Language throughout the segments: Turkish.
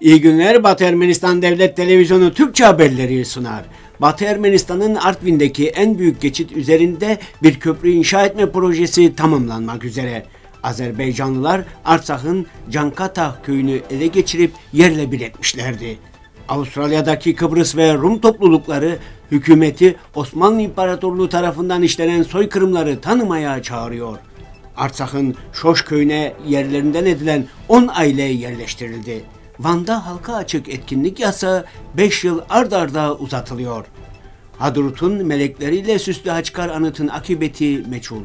İyi günler Batı Ermenistan Devlet Televizyonu Türkçe haberleri sunar. Batı Ermenistan'ın Artvin'deki en büyük geçit üzerinde bir köprü inşa etme projesi tamamlanmak üzere. Azerbaycanlılar Arsak'ın Cankata köyünü ele geçirip yerle bir etmişlerdi. Avustralya'daki Kıbrıs ve Rum toplulukları hükümeti Osmanlı İmparatorluğu tarafından işlenen soykırımları tanımaya çağırıyor. Artsak'ın Şoş köyüne yerlerinden edilen 10 aile yerleştirildi. Van'da halka açık etkinlik yasa 5 yıl ard arda uzatılıyor. Hadrut'un melekleriyle süslü Haçkar Anıt'ın akıbeti meçhul.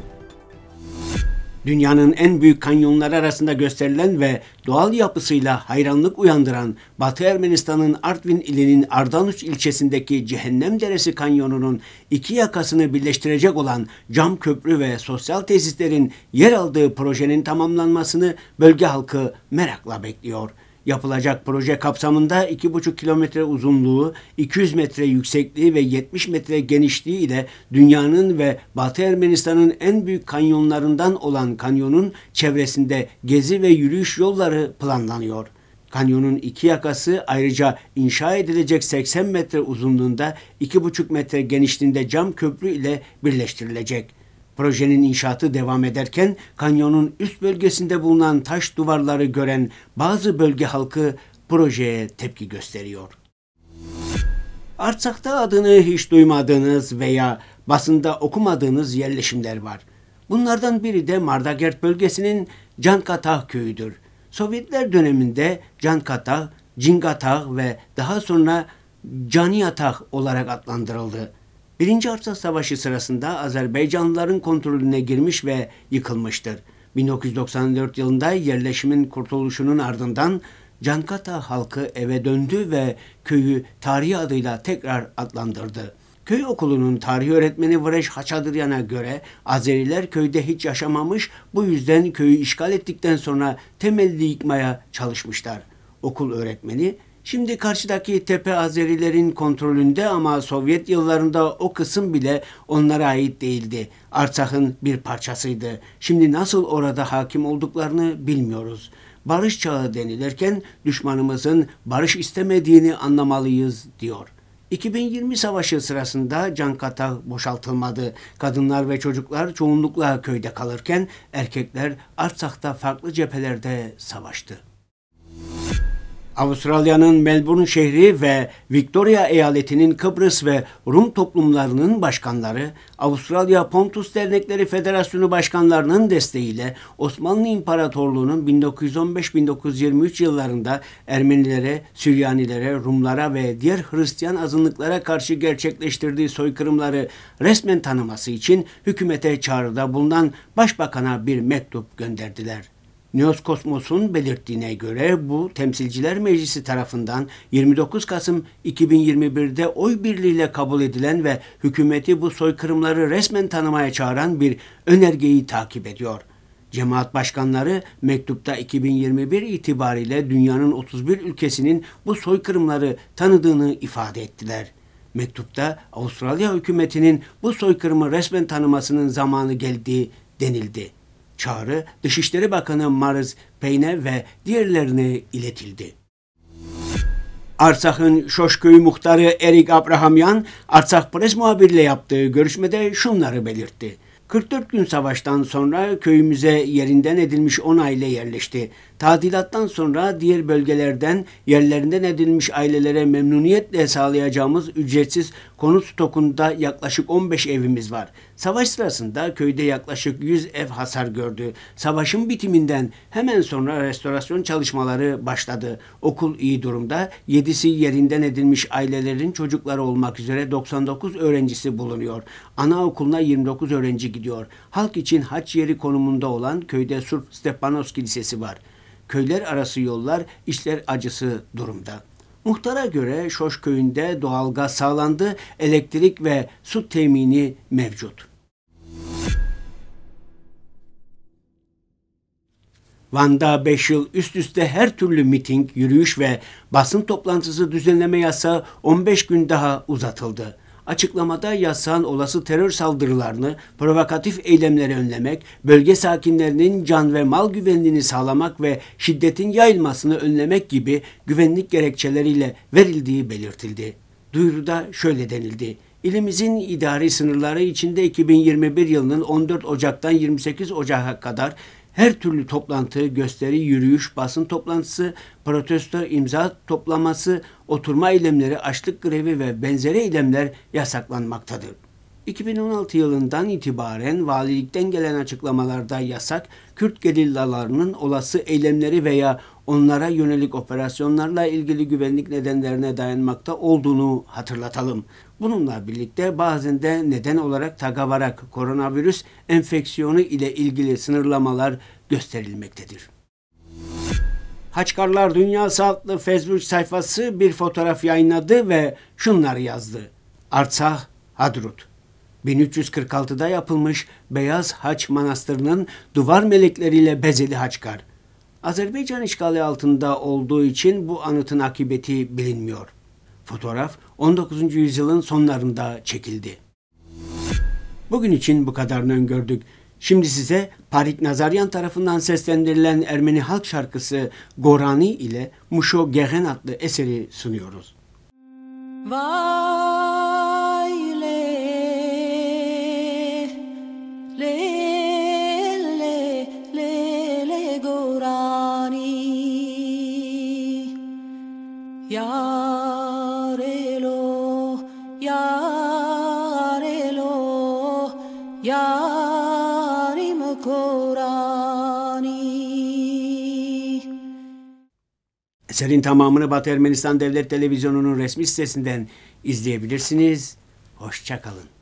Dünyanın en büyük kanyonları arasında gösterilen ve doğal yapısıyla hayranlık uyandıran Batı Ermenistan'ın Artvin ilinin Ardanuç ilçesindeki Cehennem Deresi Kanyonu'nun iki yakasını birleştirecek olan cam köprü ve sosyal tesislerin yer aldığı projenin tamamlanmasını bölge halkı merakla bekliyor yapılacak proje kapsamında 2,5 kilometre uzunluğu, 200 metre yüksekliği ve 70 metre genişliği ile dünyanın ve Batı Ermenistan'ın en büyük kanyonlarından olan kanyonun çevresinde gezi ve yürüyüş yolları planlanıyor. Kanyonun iki yakası ayrıca inşa edilecek 80 metre uzunluğunda 2,5 metre genişliğinde cam köprü ile birleştirilecek. Projenin inşaatı devam ederken kanyonun üst bölgesinde bulunan taş duvarları gören bazı bölge halkı projeye tepki gösteriyor. Artsak'ta adını hiç duymadığınız veya basında okumadığınız yerleşimler var. Bunlardan biri de Mardagert bölgesinin Cankatah köyüdür. Sovyetler döneminde Cankatah, Cingatah ve daha sonra Caniyatah olarak adlandırıldı. Birinci Arsa Savaşı sırasında Azerbaycanlıların kontrolüne girmiş ve yıkılmıştır. 1994 yılında yerleşimin kurtuluşunun ardından Cankata halkı eve döndü ve köyü tarihi adıyla tekrar adlandırdı. Köy okulunun tarih öğretmeni Vreş Haçadıryan'a göre Azeriler köyde hiç yaşamamış, bu yüzden köyü işgal ettikten sonra temelli yıkmaya çalışmışlar. Okul öğretmeni Şimdi karşıdaki tepe Azerilerin kontrolünde ama Sovyet yıllarında o kısım bile onlara ait değildi. Artsak'ın bir parçasıydı. Şimdi nasıl orada hakim olduklarını bilmiyoruz. Barış çağı denilirken düşmanımızın barış istemediğini anlamalıyız diyor. 2020 savaşı sırasında can kata boşaltılmadı. Kadınlar ve çocuklar çoğunlukla köyde kalırken erkekler Artsak'ta farklı cephelerde savaştı. Avustralya'nın Melbourne şehri ve Victoria eyaletinin Kıbrıs ve Rum toplumlarının başkanları, Avustralya Pontus Dernekleri Federasyonu başkanlarının desteğiyle Osmanlı İmparatorluğu'nun 1915-1923 yıllarında Ermenilere, Süryanilere, Rumlara ve diğer Hristiyan azınlıklara karşı gerçekleştirdiği soykırımları resmen tanıması için hükümete çağrıda bulunan başbakana bir mektup gönderdiler. News Kosmos'un belirttiğine göre bu Temsilciler Meclisi tarafından 29 Kasım 2021'de oy birliğiyle kabul edilen ve hükümeti bu soykırımları resmen tanımaya çağıran bir önergeyi takip ediyor. Cemaat başkanları mektupta 2021 itibariyle dünyanın 31 ülkesinin bu soykırımları tanıdığını ifade ettiler. Mektupta Avustralya hükümetinin bu soykırımı resmen tanımasının zamanı geldiği denildi çağrı Dışişleri Bakanı Mariz Payne ve diğerlerine iletildi. Arsak'ın Şoşköy muhtarı Erik Abrahamyan, Arsak Pres muhabirle yaptığı görüşmede şunları belirtti. 44 gün savaştan sonra köyümüze yerinden edilmiş 10 aile yerleşti. Tadilattan sonra diğer bölgelerden yerlerinden edilmiş ailelere memnuniyetle sağlayacağımız ücretsiz konut stokunda yaklaşık 15 evimiz var. Savaş sırasında köyde yaklaşık 100 ev hasar gördü. Savaşın bitiminden hemen sonra restorasyon çalışmaları başladı. Okul iyi durumda. 7'si yerinden edilmiş ailelerin çocukları olmak üzere 99 öğrencisi bulunuyor. Anaokuluna 29 öğrenci gidiyor. Halk için haç yeri konumunda olan köyde Surp Stepanovski Kilisesi var köyler arası yollar işler acısı durumda. Muhtara göre Şoş köyünde doğalgaz sağlandı, elektrik ve su temini mevcut. Van'da 5 yıl üst üste her türlü miting, yürüyüş ve basın toplantısı düzenleme yasağı 15 gün daha uzatıldı. Açıklamada yasan olası terör saldırılarını, provokatif eylemleri önlemek, bölge sakinlerinin can ve mal güvenliğini sağlamak ve şiddetin yayılmasını önlemek gibi güvenlik gerekçeleriyle verildiği belirtildi. Duyuruda şöyle denildi. İlimizin idari sınırları içinde 2021 yılının 14 Ocak'tan 28 Ocak'a kadar her türlü toplantı, gösteri, yürüyüş, basın toplantısı, protesto, imza toplaması, oturma eylemleri, açlık grevi ve benzeri eylemler yasaklanmaktadır. 2016 yılından itibaren valilikten gelen açıklamalarda yasak, Kürt gerillalarının olası eylemleri veya onlara yönelik operasyonlarla ilgili güvenlik nedenlerine dayanmakta olduğunu hatırlatalım. Bununla birlikte bazen de neden olarak tagavarak koronavirüs enfeksiyonu ile ilgili sınırlamalar gösterilmektedir. Haçkarlar Dünyası adlı Facebook sayfası bir fotoğraf yayınladı ve şunları yazdı. Artsah, Hadrut. 1346'da yapılmış Beyaz Haç Manastırı'nın duvar melekleriyle bezeli haçkar. Azerbaycan işgali altında olduğu için bu anıtın akıbeti bilinmiyor. Fotoğraf 19. yüzyılın sonlarında çekildi. Bugün için bu kadarını öngördük. Şimdi size Parik Nazaryan tarafından seslendirilen Ermeni halk şarkısı Gorani ile Muşo Gehen adlı eseri sunuyoruz. Vay. Yar elo, yarim Kurani. Eserin tamamını Batı Ermenistan Devlet Televizyonu'nun resmi sitesinden izleyebilirsiniz. Hoşçakalın.